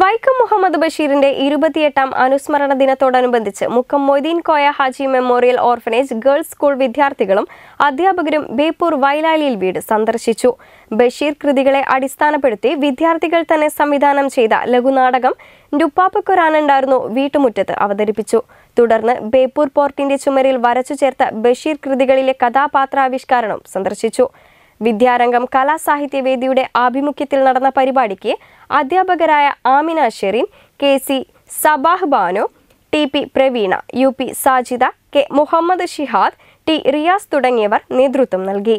വൈക്കം മുഹമ്മദ് ബഷീറിന്റെ ഇരുപത്തിയെട്ടാം അനുസ്മരണ ദിനത്തോടനുബന്ധിച്ച് Mukkam Moideen Koya Haji memorial orphanage girls school വിദ്യാർത്ഥികളും അധ്യാപകരും ബേപ്പൂർ വയലാലിയിൽ വീട് സന്ദർശിച്ചു ബഷീർ കൃതികളെ അടിസ്ഥാനപ്പെടുത്തി വിദ്യാർത്ഥികൾ തന്നെ സംവിധാനം ചെയ്ത ലഘുനാടകം ഡുപ്പാപ്പക്കുരാനുണ്ടായിരുന്നു വീട്ടുമുറ്റത്ത് അവതരിപ്പിച്ചു തുടർന്ന് ബേപ്പൂർ പോർട്ടിന്റെ ചുമരിൽ വരച്ചു ചേർത്ത ബഷീർ കൃതികളിലെ കഥാപാത്രാവിഷ്കരണം സന്ദർശിച്ചു വിദ്യാരംഗം കലാസാഹിത്യവേദിയുടെ ആഭിമുഖ്യത്തിൽ നടന്ന പരിപാടിക്ക് അധ്യാപകരായ Amina Sherin K C Sabah Banu T P Praveena U P Sajida K Muhammad Shihad T Riyas തുടങ്ങിയവർ നേതൃത്വം നൽകി